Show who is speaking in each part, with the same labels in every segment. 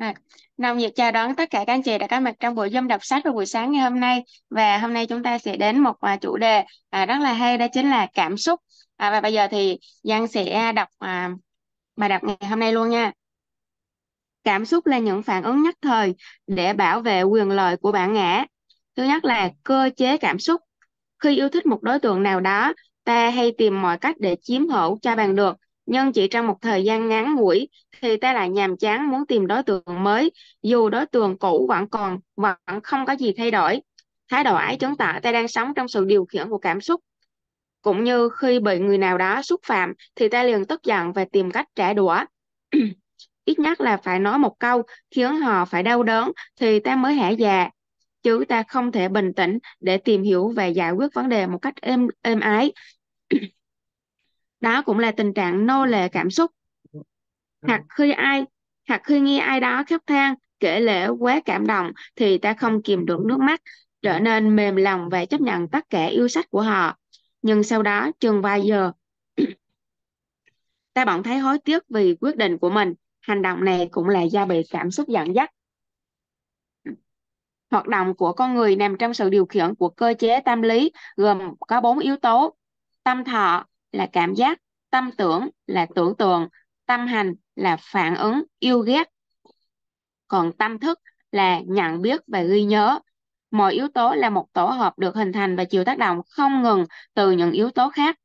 Speaker 1: À, Nông Nhiệt chào đón tất cả các anh chị đã có mặt trong buổi Zoom đọc sách vào buổi sáng ngày hôm nay và hôm nay chúng ta sẽ đến một à, chủ đề à, rất là hay đó chính là cảm xúc à, và bây giờ thì Giang sẽ đọc à, bài đọc ngày hôm nay luôn nha. Cảm xúc là những phản ứng nhất thời để bảo vệ quyền lợi của bản ngã. Thứ nhất là cơ chế cảm xúc. Khi yêu thích một đối tượng nào đó, ta hay tìm mọi cách để chiếm hữu cho bằng được nhưng chỉ trong một thời gian ngắn ngủi thì ta lại nhàm chán muốn tìm đối tượng mới dù đối tượng cũ vẫn còn vẫn không có gì thay đổi thái độ ấy chứng tỏ ta đang sống trong sự điều khiển của cảm xúc cũng như khi bị người nào đó xúc phạm thì ta liền tức giận và tìm cách trả đũa ít nhất là phải nói một câu khiến họ phải đau đớn thì ta mới hả già chứ ta không thể bình tĩnh để tìm hiểu và giải quyết vấn đề một cách êm êm ái đó cũng là tình trạng nô lệ cảm xúc ừ. hoặc khi ai hoặc khi nghe ai đó khóc than kể lễ quá cảm động thì ta không kìm được nước mắt trở nên mềm lòng và chấp nhận tất cả yêu sách của họ nhưng sau đó chừng vài giờ ta bỗng thấy hối tiếc vì quyết định của mình hành động này cũng là do bị cảm xúc dẫn dắt hoạt động của con người nằm trong sự điều khiển của cơ chế tâm lý gồm có bốn yếu tố tâm thọ là cảm giác, tâm tưởng là tưởng tượng, tâm hành là phản ứng, yêu ghét. Còn tâm thức là nhận biết và ghi nhớ. Mọi yếu tố là một tổ hợp được hình thành và chịu tác động không ngừng từ những yếu tố khác.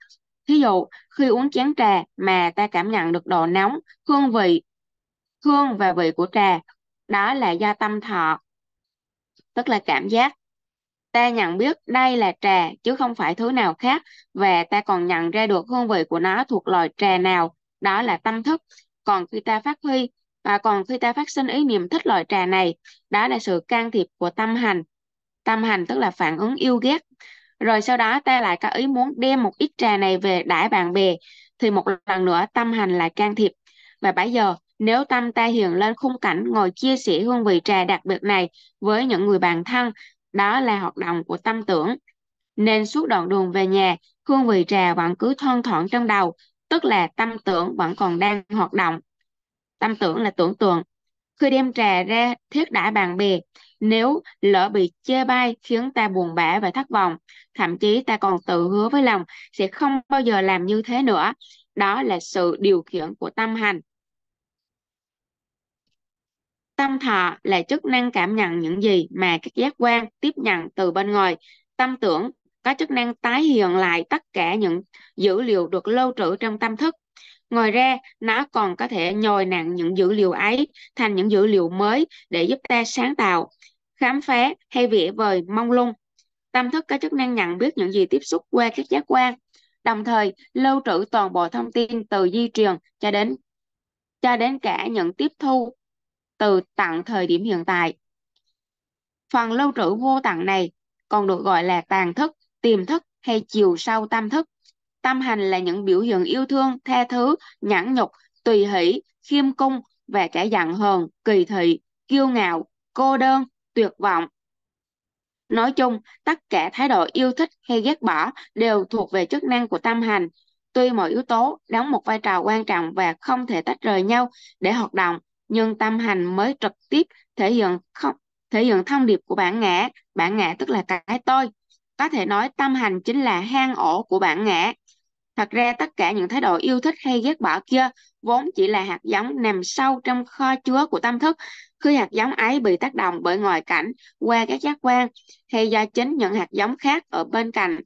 Speaker 1: Thí dụ, khi uống chén trà mà ta cảm nhận được độ nóng, hương vị, hương và vị của trà, đó là do tâm thọ, tức là cảm giác Ta nhận biết đây là trà chứ không phải thứ nào khác và ta còn nhận ra được hương vị của nó thuộc loại trà nào, đó là tâm thức. Còn khi ta phát huy và còn khi ta phát sinh ý niệm thích loại trà này, đó là sự can thiệp của tâm hành. Tâm hành tức là phản ứng yêu ghét. Rồi sau đó ta lại có ý muốn đem một ít trà này về đãi bạn bè, thì một lần nữa tâm hành lại can thiệp. Và bây giờ, nếu tâm ta hiện lên khung cảnh ngồi chia sẻ hương vị trà đặc biệt này với những người bạn thân đó là hoạt động của tâm tưởng. Nên suốt đoạn đường về nhà, hương vị trà vẫn cứ thoang thoảng trong đầu, tức là tâm tưởng vẫn còn đang hoạt động. Tâm tưởng là tưởng tượng. Khi đem trà ra thiết đãi bạn bè, nếu lỡ bị chê bai khiến ta buồn bã và thất vọng, thậm chí ta còn tự hứa với lòng sẽ không bao giờ làm như thế nữa. Đó là sự điều khiển của tâm hành. Tâm thọ là chức năng cảm nhận những gì mà các giác quan tiếp nhận từ bên ngoài. Tâm tưởng có chức năng tái hiện lại tất cả những dữ liệu được lưu trữ trong tâm thức. Ngoài ra, nó còn có thể nhồi nặng những dữ liệu ấy thành những dữ liệu mới để giúp ta sáng tạo, khám phá hay vẽ vời mong lung. Tâm thức có chức năng nhận biết những gì tiếp xúc qua các giác quan, đồng thời lưu trữ toàn bộ thông tin từ di truyền cho đến cho đến cả những tiếp thu từ tặng thời điểm hiện tại. Phần lưu trữ vô tận này còn được gọi là tàn thức, tiềm thức hay chiều sâu tâm thức. Tâm hành là những biểu hiện yêu thương, tha thứ, nhẫn nhục, tùy hỷ, khiêm cung và cả giận hờn, kỳ thị, kiêu ngạo, cô đơn, tuyệt vọng. Nói chung, tất cả thái độ yêu thích hay ghét bỏ đều thuộc về chức năng của tâm hành. Tuy mọi yếu tố đóng một vai trò quan trọng và không thể tách rời nhau để hoạt động, nhưng tâm hành mới trực tiếp thể hiện không thể hiện thông điệp của bản ngã bản ngã tức là cái tôi có thể nói tâm hành chính là hang ổ của bản ngã thật ra tất cả những thái độ yêu thích hay ghét bỏ kia vốn chỉ là hạt giống nằm sâu trong kho chứa của tâm thức khi hạt giống ấy bị tác động bởi ngoại cảnh qua các giác quan hay do chính những hạt giống khác ở bên cạnh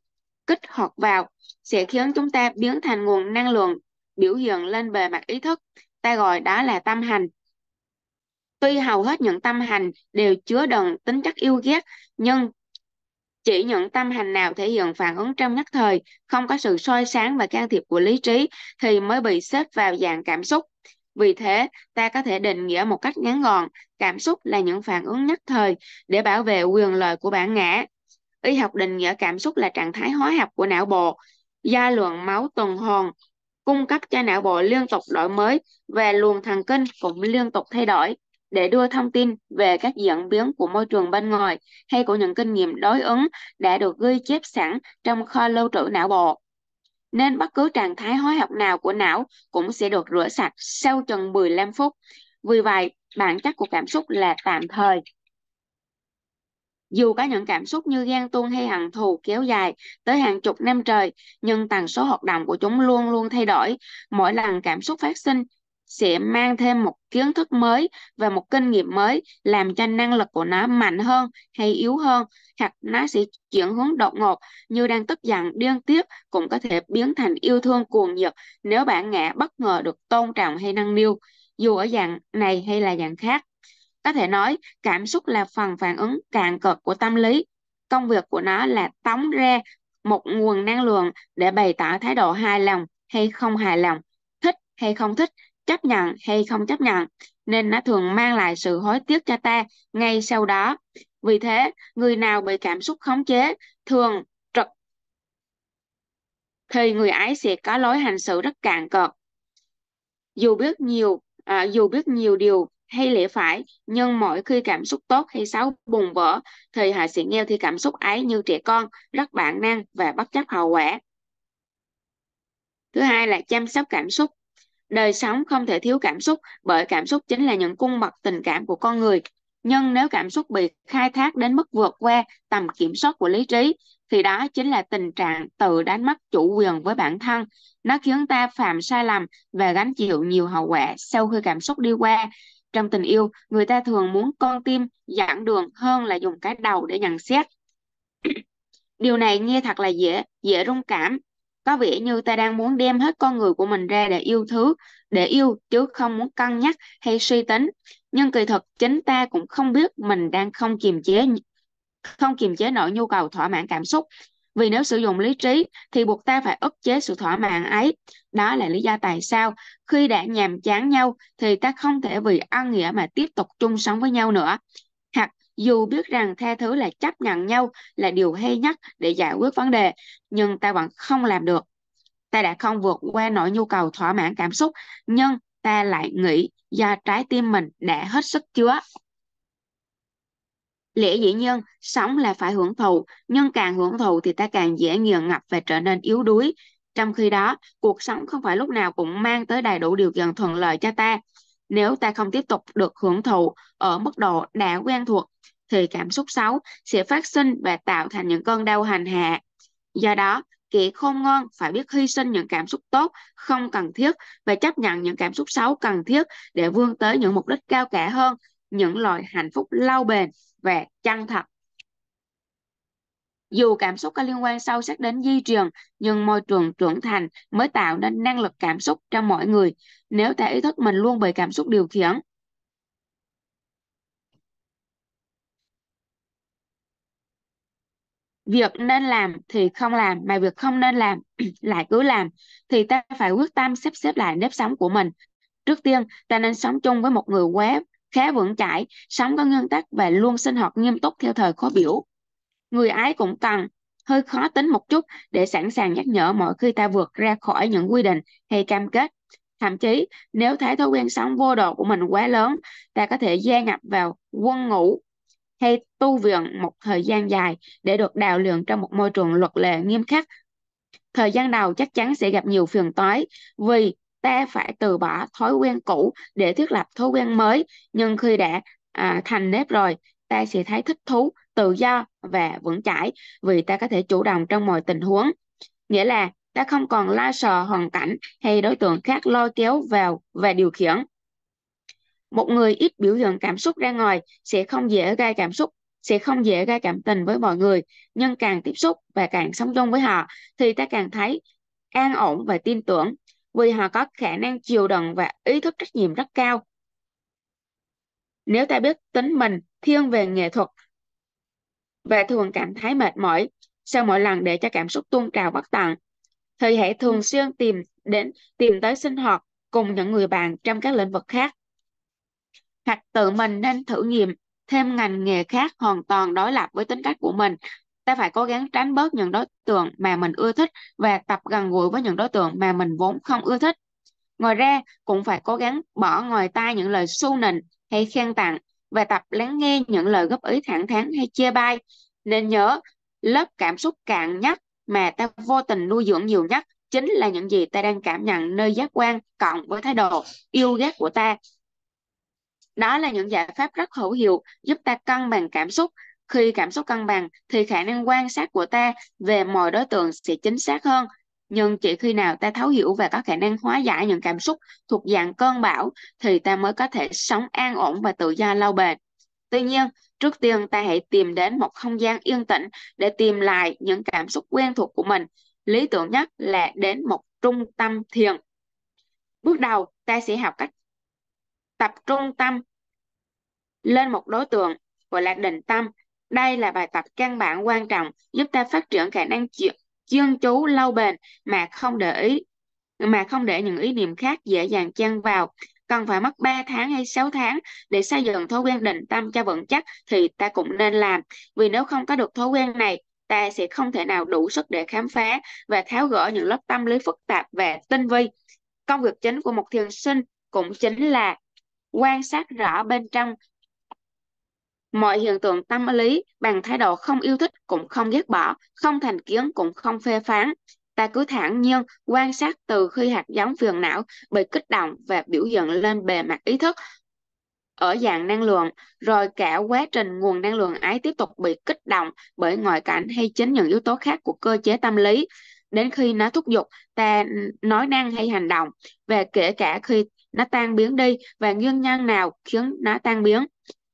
Speaker 1: kích hoạt vào sẽ khiến chúng ta biến thành nguồn năng lượng biểu hiện lên bề mặt ý thức ta gọi đó là tâm hành Tuy hầu hết những tâm hành đều chứa đựng tính chất yêu ghét, nhưng chỉ những tâm hành nào thể hiện phản ứng trong nhất thời, không có sự soi sáng và can thiệp của lý trí thì mới bị xếp vào dạng cảm xúc. Vì thế, ta có thể định nghĩa một cách ngắn gọn, cảm xúc là những phản ứng nhất thời để bảo vệ quyền lợi của bản ngã. Y học định nghĩa cảm xúc là trạng thái hóa học của não bộ, gia lượng máu tuần hoàn cung cấp cho não bộ liên tục đổi mới và luồng thần kinh cũng liên tục thay đổi để đưa thông tin về các diễn biến của môi trường bên ngoài hay của những kinh nghiệm đối ứng đã được ghi chép sẵn trong kho lưu trữ não bộ. Nên bất cứ trạng thái hóa học nào của não cũng sẽ được rửa sạch sau chừng 15 phút. Vì vậy, bản chất của cảm xúc là tạm thời. Dù có những cảm xúc như ghen tuông hay hận thù kéo dài tới hàng chục năm trời, nhưng tần số hoạt động của chúng luôn luôn thay đổi. Mỗi lần cảm xúc phát sinh, sẽ mang thêm một kiến thức mới và một kinh nghiệm mới làm cho năng lực của nó mạnh hơn hay yếu hơn hoặc nó sẽ chuyển hướng đột ngột như đang tức giận điên tiết cũng có thể biến thành yêu thương cuồng nhiệt nếu bản ngã bất ngờ được tôn trọng hay nâng niu dù ở dạng này hay là dạng khác có thể nói cảm xúc là phần phản ứng cạn cực của tâm lý công việc của nó là tống ra một nguồn năng lượng để bày tỏ thái độ hài lòng hay không hài lòng thích hay không thích chấp nhận hay không chấp nhận nên nó thường mang lại sự hối tiếc cho ta ngay sau đó vì thế người nào bị cảm xúc khống chế thường trực thì người ấy sẽ có lối hành xử rất cạn cợt dù biết nhiều à, dù biết nhiều điều hay lẽ phải nhưng mỗi khi cảm xúc tốt hay xấu bùng vỡ thì họ sẽ nghe thì cảm xúc ấy như trẻ con rất bản năng và bất chấp hậu quả thứ hai là chăm sóc cảm xúc Đời sống không thể thiếu cảm xúc bởi cảm xúc chính là những cung bậc tình cảm của con người. Nhưng nếu cảm xúc bị khai thác đến mức vượt qua tầm kiểm soát của lý trí, thì đó chính là tình trạng tự đánh mất chủ quyền với bản thân. Nó khiến ta phạm sai lầm và gánh chịu nhiều hậu quả sau khi cảm xúc đi qua. Trong tình yêu, người ta thường muốn con tim dẫn đường hơn là dùng cái đầu để nhận xét. Điều này nghe thật là dễ, dễ rung cảm, có vẻ như ta đang muốn đem hết con người của mình ra để yêu thứ để yêu chứ không muốn cân nhắc hay suy tính nhưng kỳ thực chính ta cũng không biết mình đang không kiềm chế không kiềm chế nổi nhu cầu thỏa mãn cảm xúc vì nếu sử dụng lý trí thì buộc ta phải ức chế sự thỏa mãn ấy đó là lý do tại sao khi đã nhàm chán nhau thì ta không thể vì ăn nghĩa mà tiếp tục chung sống với nhau nữa dù biết rằng tha thứ là chấp nhận nhau là điều hay nhất để giải quyết vấn đề nhưng ta vẫn không làm được ta đã không vượt qua nỗi nhu cầu thỏa mãn cảm xúc nhưng ta lại nghĩ do trái tim mình đã hết sức chứa lẽ dĩ nhiên sống là phải hưởng thụ nhưng càng hưởng thụ thì ta càng dễ nghiền ngập và trở nên yếu đuối trong khi đó cuộc sống không phải lúc nào cũng mang tới đầy đủ điều kiện thuận lợi cho ta nếu ta không tiếp tục được hưởng thụ ở mức độ đã quen thuộc thì cảm xúc xấu sẽ phát sinh và tạo thành những cơn đau hành hạ. Do đó, kẻ khôn ngon phải biết hy sinh những cảm xúc tốt không cần thiết và chấp nhận những cảm xúc xấu cần thiết để vươn tới những mục đích cao cả hơn, những loại hạnh phúc lâu bền và chân thật. Dù cảm xúc có liên quan sâu sắc đến di truyền, nhưng môi trường trưởng thành mới tạo nên năng lực cảm xúc trong mọi người. Nếu ta ý thức mình luôn bị cảm xúc điều khiển, việc nên làm thì không làm mà việc không nên làm lại cứ làm thì ta phải quyết tâm sắp xếp lại nếp sống của mình trước tiên ta nên sống chung với một người quá khá vững chãi sống có nguyên tắc và luôn sinh hoạt nghiêm túc theo thời khóa biểu người ấy cũng cần hơi khó tính một chút để sẵn sàng nhắc nhở mỗi khi ta vượt ra khỏi những quy định hay cam kết thậm chí nếu thấy thói quen sống vô độ của mình quá lớn ta có thể gia nhập vào quân ngũ hay tu viện một thời gian dài để được đào luyện trong một môi trường luật lệ nghiêm khắc. Thời gian đầu chắc chắn sẽ gặp nhiều phiền toái vì ta phải từ bỏ thói quen cũ để thiết lập thói quen mới, nhưng khi đã à, thành nếp rồi, ta sẽ thấy thích thú, tự do và vững chãi vì ta có thể chủ động trong mọi tình huống. Nghĩa là ta không còn lo sợ hoàn cảnh hay đối tượng khác lôi kéo vào và điều khiển. Một người ít biểu hiện cảm xúc ra ngoài sẽ không dễ gây cảm xúc, sẽ không dễ gây cảm tình với mọi người, nhưng càng tiếp xúc và càng sống chung với họ thì ta càng thấy an ổn và tin tưởng vì họ có khả năng chịu đựng và ý thức trách nhiệm rất cao. Nếu ta biết tính mình thiên về nghệ thuật và thường cảm thấy mệt mỏi sau mỗi lần để cho cảm xúc tuôn trào bất tận, thì hãy thường xuyên tìm đến tìm tới sinh hoạt cùng những người bạn trong các lĩnh vực khác hoặc tự mình nên thử nghiệm thêm ngành nghề khác hoàn toàn đối lập với tính cách của mình ta phải cố gắng tránh bớt những đối tượng mà mình ưa thích và tập gần gũi với những đối tượng mà mình vốn không ưa thích ngoài ra cũng phải cố gắng bỏ ngoài tai những lời xu nịnh hay khen tặng và tập lắng nghe những lời góp ý thẳng thắn hay chia bai nên nhớ lớp cảm xúc cạn nhất mà ta vô tình nuôi dưỡng nhiều nhất chính là những gì ta đang cảm nhận nơi giác quan cộng với thái độ yêu ghét của ta đó là những giải pháp rất hữu hiệu giúp ta cân bằng cảm xúc. Khi cảm xúc cân bằng thì khả năng quan sát của ta về mọi đối tượng sẽ chính xác hơn. Nhưng chỉ khi nào ta thấu hiểu và có khả năng hóa giải những cảm xúc thuộc dạng cơn bão thì ta mới có thể sống an ổn và tự do lâu bền. Tuy nhiên, trước tiên ta hãy tìm đến một không gian yên tĩnh để tìm lại những cảm xúc quen thuộc của mình. Lý tưởng nhất là đến một trung tâm thiền. Bước đầu, ta sẽ học cách tập trung tâm lên một đối tượng gọi là định tâm đây là bài tập căn bản quan trọng giúp ta phát triển khả năng chuyên chú lâu bền mà không để ý mà không để những ý niệm khác dễ dàng chen vào cần phải mất 3 tháng hay 6 tháng để xây dựng thói quen định tâm cho vững chắc thì ta cũng nên làm vì nếu không có được thói quen này ta sẽ không thể nào đủ sức để khám phá và tháo gỡ những lớp tâm lý phức tạp và tinh vi công việc chính của một thiền sinh cũng chính là quan sát rõ bên trong mọi hiện tượng tâm lý bằng thái độ không yêu thích cũng không ghét bỏ, không thành kiến cũng không phê phán. Ta cứ thản nhiên quan sát từ khi hạt giống phiền não bị kích động và biểu hiện lên bề mặt ý thức ở dạng năng lượng, rồi cả quá trình nguồn năng lượng ấy tiếp tục bị kích động bởi ngoại cảnh hay chính những yếu tố khác của cơ chế tâm lý. Đến khi nó thúc giục ta nói năng hay hành động, và kể cả khi nó tan biến đi và nguyên nhân nào khiến nó tan biến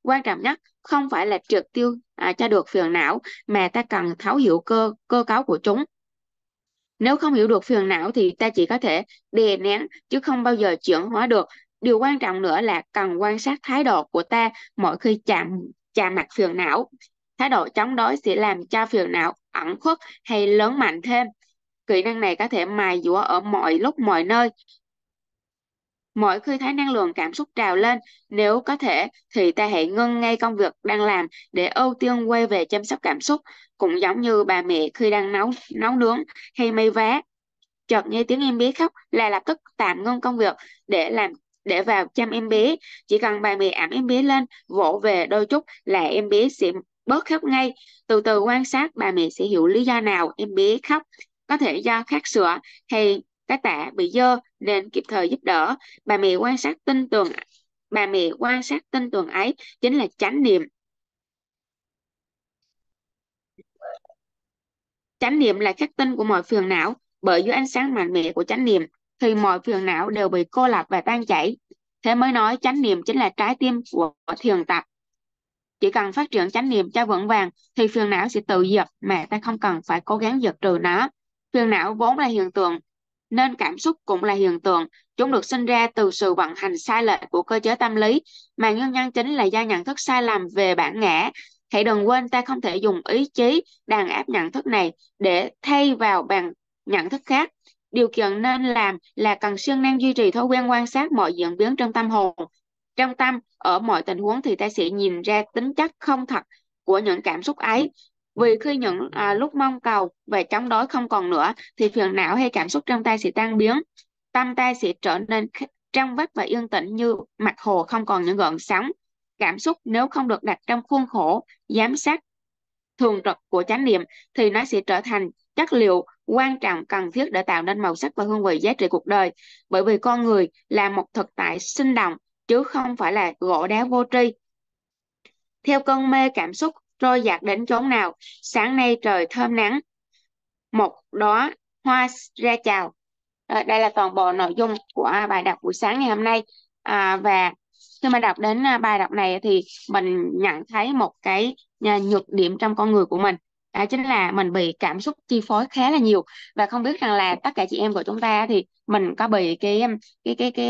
Speaker 1: quan trọng nhất không phải là triệt tiêu à, cho được phiền não mà ta cần thấu hiểu cơ cơ cấu của chúng nếu không hiểu được phiền não thì ta chỉ có thể đè nén chứ không bao giờ chuyển hóa được điều quan trọng nữa là cần quan sát thái độ của ta mỗi khi chạm chạm mặt phiền não thái độ chống đối sẽ làm cho phiền não ẩn khuất hay lớn mạnh thêm kỹ năng này có thể mài dũa ở mọi lúc mọi nơi Mỗi khi thấy năng lượng cảm xúc trào lên, nếu có thể thì ta hãy ngưng ngay công việc đang làm để ưu tiên quay về chăm sóc cảm xúc, cũng giống như bà mẹ khi đang nấu nấu nướng hay may vá. Chợt nghe tiếng em bé khóc là lập tức tạm ngưng công việc để làm để vào chăm em bé. Chỉ cần bà mẹ ẵm em bé lên, vỗ về đôi chút là em bé sẽ bớt khóc ngay. Từ từ quan sát bà mẹ sẽ hiểu lý do nào em bé khóc. Có thể do khát sữa hay cái tạ bị dơ nên kịp thời giúp đỡ bà mẹ quan sát tinh tường bà mẹ quan sát tinh tường ấy chính là chánh niệm chánh niệm là khắc tinh của mọi phiền não bởi dưới ánh sáng mạnh mẽ của chánh niệm thì mọi phiền não đều bị cô lập và tan chảy thế mới nói chánh niệm chính là trái tim của thiền tập chỉ cần phát triển chánh niệm cho vững vàng thì phiền não sẽ tự diệt mà ta không cần phải cố gắng dật trừ nó phiền não vốn là hiện tượng nên cảm xúc cũng là hiện tượng chúng được sinh ra từ sự vận hành sai lệch của cơ chế tâm lý mà nguyên nhân chính là do nhận thức sai lầm về bản ngã hãy đừng quên ta không thể dùng ý chí đàn áp nhận thức này để thay vào bằng nhận thức khác điều kiện nên làm là cần siêng năng duy trì thói quen quan sát mọi diễn biến trong tâm hồn trong tâm ở mọi tình huống thì ta sẽ nhìn ra tính chất không thật của những cảm xúc ấy vì khi những à, lúc mong cầu và chống đối không còn nữa thì phiền não hay cảm xúc trong ta sẽ tan biến, tâm ta sẽ trở nên trong vắt và yên tĩnh như mặt hồ không còn những gợn sóng. Cảm xúc nếu không được đặt trong khuôn khổ giám sát thường trực của chánh niệm thì nó sẽ trở thành chất liệu quan trọng cần thiết để tạo nên màu sắc và hương vị giá trị cuộc đời. Bởi vì con người là một thực tại sinh động chứ không phải là gỗ đá vô tri. Theo cơn mê cảm xúc, trôi dạt đến chốn nào sáng nay trời thơm nắng một đó hoa ra chào à, đây là toàn bộ nội dung của bài đọc buổi sáng ngày hôm nay à, và khi mà đọc đến à, bài đọc này thì mình nhận thấy một cái à, nhược điểm trong con người của mình đó à, chính là mình bị cảm xúc chi phối khá là nhiều và không biết rằng là tất cả chị em của chúng ta thì mình có bị cái cái cái cái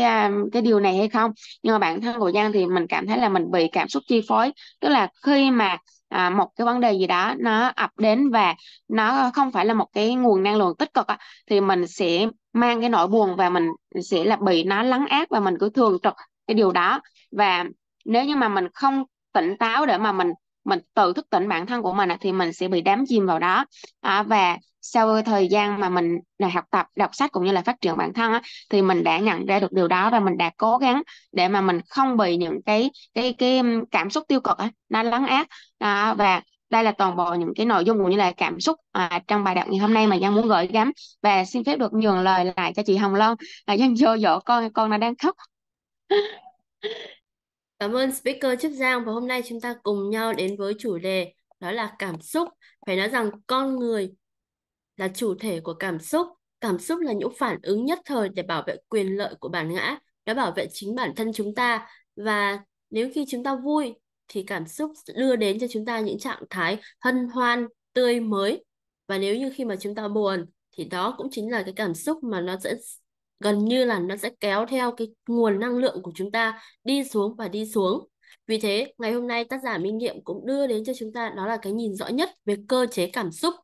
Speaker 1: cái điều này hay không nhưng mà bản thân của Giang thì mình cảm thấy là mình bị cảm xúc chi phối tức là khi mà à, một cái vấn đề gì đó nó ập đến và nó không phải là một cái nguồn năng lượng tích cực á, thì mình sẽ mang cái nỗi buồn và mình sẽ là bị nó lấn át và mình cứ thường trực cái điều đó và nếu như mà mình không tỉnh táo để mà mình mình tự thức tỉnh bản thân của mình thì mình sẽ bị đám chìm vào đó à, và sau thời gian mà mình là học tập đọc sách cũng như là phát triển bản thân thì mình đã nhận ra được điều đó và mình đã cố gắng để mà mình không bị những cái cái cái cảm xúc tiêu cực nó lấn át à, và đây là toàn bộ những cái nội dung cũng như là cảm xúc à, trong bài đọc ngày hôm nay mà Giang muốn gửi gắm và xin phép được nhường lời lại cho chị Hồng Loan à, Giang vô dỗ con con nó đang khóc
Speaker 2: Cảm ơn speaker Trúc Giang và hôm nay chúng ta cùng nhau đến với chủ đề đó là cảm xúc. Phải nói rằng con người là chủ thể của cảm xúc. Cảm xúc là những phản ứng nhất thời để bảo vệ quyền lợi của bản ngã, đã bảo vệ chính bản thân chúng ta. Và nếu khi chúng ta vui thì cảm xúc đưa đến cho chúng ta những trạng thái hân hoan, tươi mới. Và nếu như khi mà chúng ta buồn thì đó cũng chính là cái cảm xúc mà nó sẽ gần như là nó sẽ kéo theo cái nguồn năng lượng của chúng ta đi xuống và đi xuống. Vì thế, ngày hôm nay tác giả Minh Nghiệm cũng đưa đến cho chúng ta đó là cái nhìn rõ nhất về cơ chế cảm xúc.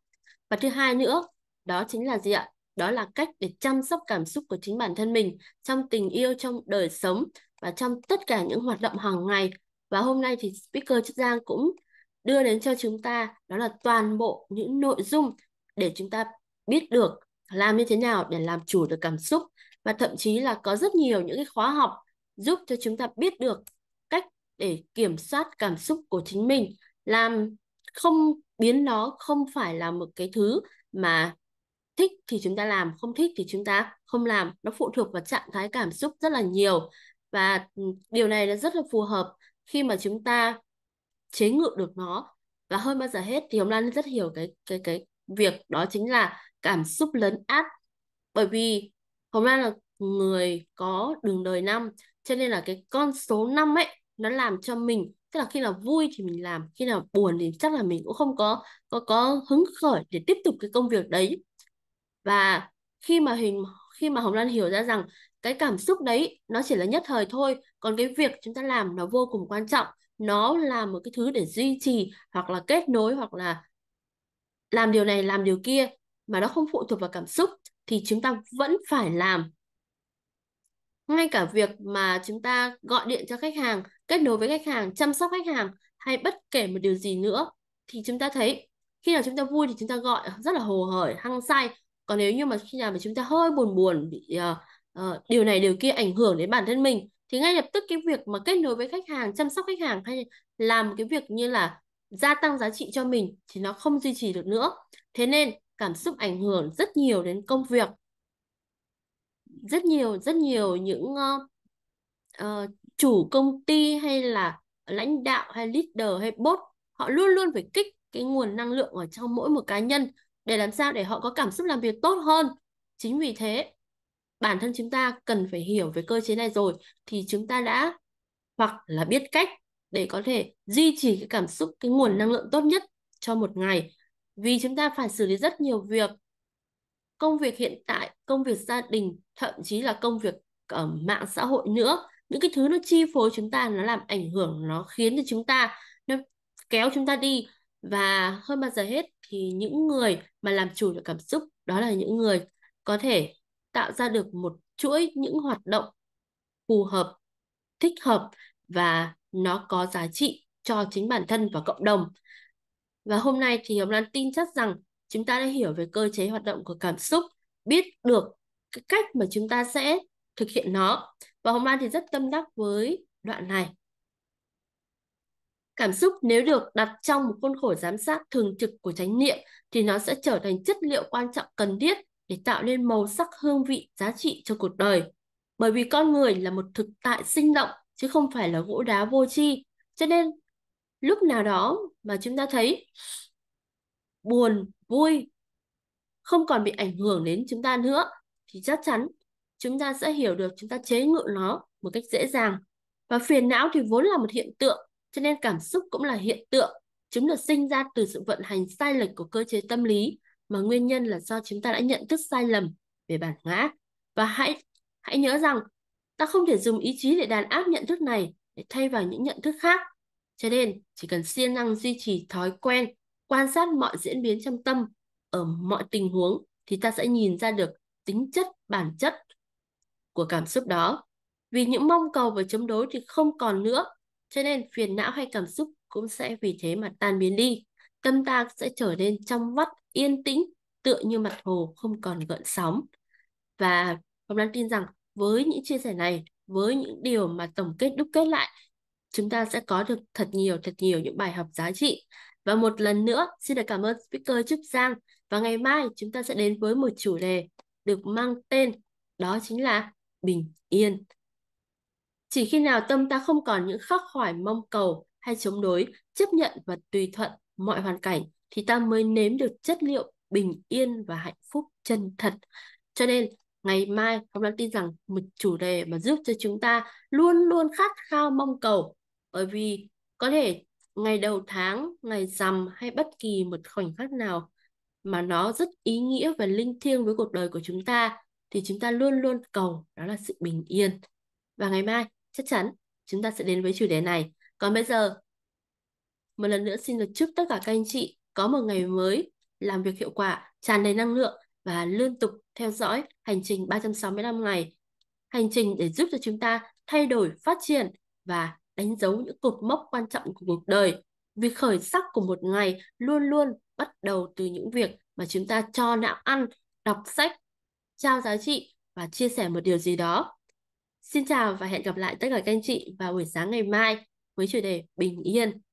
Speaker 2: Và thứ hai nữa, đó chính là gì ạ? Đó là cách để chăm sóc cảm xúc của chính bản thân mình trong tình yêu, trong đời sống và trong tất cả những hoạt động hàng ngày. Và hôm nay thì speaker Trúc Giang cũng đưa đến cho chúng ta đó là toàn bộ những nội dung để chúng ta biết được làm như thế nào để làm chủ được cảm xúc và thậm chí là có rất nhiều những cái khóa học giúp cho chúng ta biết được cách để kiểm soát cảm xúc của chính mình làm không biến nó không phải là một cái thứ mà thích thì chúng ta làm không thích thì chúng ta không làm nó phụ thuộc vào trạng thái cảm xúc rất là nhiều và ừ, điều này là rất là phù hợp khi mà chúng ta chế ngự được nó và hơn bao giờ hết thì hôm nay rất hiểu cái cái cái việc đó chính là cảm xúc lấn át bởi vì Hồng Loan là người có đường đời năm cho nên là cái con số năm ấy nó làm cho mình tức là khi nào vui thì mình làm khi nào buồn thì chắc là mình cũng không có có có hứng khởi để tiếp tục cái công việc đấy và khi mà hình khi mà Hồng Lan hiểu ra rằng cái cảm xúc đấy nó chỉ là nhất thời thôi còn cái việc chúng ta làm nó vô cùng quan trọng nó là một cái thứ để duy trì hoặc là kết nối hoặc là làm điều này làm điều kia mà nó không phụ thuộc vào cảm xúc thì chúng ta vẫn phải làm ngay cả việc mà chúng ta gọi điện cho khách hàng kết nối với khách hàng chăm sóc khách hàng hay bất kể một điều gì nữa thì chúng ta thấy khi nào chúng ta vui thì chúng ta gọi rất là hồ hởi hăng say còn nếu như mà khi nào mà chúng ta hơi buồn buồn bị uh, uh, điều này điều kia ảnh hưởng đến bản thân mình thì ngay lập tức cái việc mà kết nối với khách hàng chăm sóc khách hàng hay làm cái việc như là gia tăng giá trị cho mình thì nó không duy trì được nữa thế nên cảm xúc ảnh hưởng rất nhiều đến công việc rất nhiều rất nhiều những uh, uh, chủ công ty hay là lãnh đạo hay leader hay boss họ luôn luôn phải kích cái nguồn năng lượng ở trong mỗi một cá nhân để làm sao để họ có cảm xúc làm việc tốt hơn chính vì thế bản thân chúng ta cần phải hiểu về cơ chế này rồi thì chúng ta đã hoặc là biết cách để có thể duy trì cái cảm xúc cái nguồn năng lượng tốt nhất cho một ngày vì chúng ta phải xử lý rất nhiều việc công việc hiện tại công việc gia đình thậm chí là công việc ở ờ, mạng xã hội nữa những cái thứ nó chi phối chúng ta nó làm ảnh hưởng nó khiến cho chúng ta nó kéo chúng ta đi và hơn bao giờ hết thì những người mà làm chủ được cảm xúc đó là những người có thể tạo ra được một chuỗi những hoạt động phù hợp thích hợp và nó có giá trị cho chính bản thân và cộng đồng và hôm nay thì Hồng Lan tin chắc rằng chúng ta đã hiểu về cơ chế hoạt động của cảm xúc, biết được cái cách mà chúng ta sẽ thực hiện nó. Và Hồng Lan thì rất tâm đắc với đoạn này. Cảm xúc nếu được đặt trong một khuôn khổ giám sát thường trực của chánh niệm thì nó sẽ trở thành chất liệu quan trọng cần thiết để tạo nên màu sắc hương vị giá trị cho cuộc đời. Bởi vì con người là một thực tại sinh động chứ không phải là gỗ đá vô tri, cho nên lúc nào đó mà chúng ta thấy buồn vui không còn bị ảnh hưởng đến chúng ta nữa thì chắc chắn chúng ta sẽ hiểu được chúng ta chế ngự nó một cách dễ dàng và phiền não thì vốn là một hiện tượng cho nên cảm xúc cũng là hiện tượng chúng được sinh ra từ sự vận hành sai lệch của cơ chế tâm lý mà nguyên nhân là do chúng ta đã nhận thức sai lầm về bản ngã và hãy hãy nhớ rằng ta không thể dùng ý chí để đàn áp nhận thức này để thay vào những nhận thức khác cho nên, chỉ cần siêng năng duy trì thói quen, quan sát mọi diễn biến trong tâm ở mọi tình huống thì ta sẽ nhìn ra được tính chất, bản chất của cảm xúc đó. Vì những mong cầu và chống đối thì không còn nữa, cho nên phiền não hay cảm xúc cũng sẽ vì thế mà tan biến đi. Tâm ta sẽ trở nên trong vắt, yên tĩnh, tựa như mặt hồ không còn gợn sóng. Và Hồng Lan tin rằng với những chia sẻ này, với những điều mà tổng kết đúc kết lại chúng ta sẽ có được thật nhiều thật nhiều những bài học giá trị. Và một lần nữa, xin được cảm ơn speaker Trúc Giang. Và ngày mai chúng ta sẽ đến với một chủ đề được mang tên đó chính là bình yên. Chỉ khi nào tâm ta không còn những khắc khoải mong cầu hay chống đối, chấp nhận và tùy thuận mọi hoàn cảnh thì ta mới nếm được chất liệu bình yên và hạnh phúc chân thật. Cho nên ngày mai Phạm Lan tin rằng một chủ đề mà giúp cho chúng ta luôn luôn khát khao mong cầu bởi vì có thể ngày đầu tháng, ngày rằm hay bất kỳ một khoảnh khắc nào mà nó rất ý nghĩa và linh thiêng với cuộc đời của chúng ta thì chúng ta luôn luôn cầu đó là sự bình yên. Và ngày mai chắc chắn chúng ta sẽ đến với chủ đề này. Còn bây giờ, một lần nữa xin được chúc tất cả các anh chị có một ngày mới làm việc hiệu quả, tràn đầy năng lượng và liên tục theo dõi hành trình 365 ngày. Hành trình để giúp cho chúng ta thay đổi, phát triển và đánh dấu những cột mốc quan trọng của cuộc đời. Việc khởi sắc của một ngày luôn luôn bắt đầu từ những việc mà chúng ta cho não ăn, đọc sách, trao giá trị và chia sẻ một điều gì đó. Xin chào và hẹn gặp lại tất cả các anh chị vào buổi sáng ngày mai với chủ đề Bình Yên.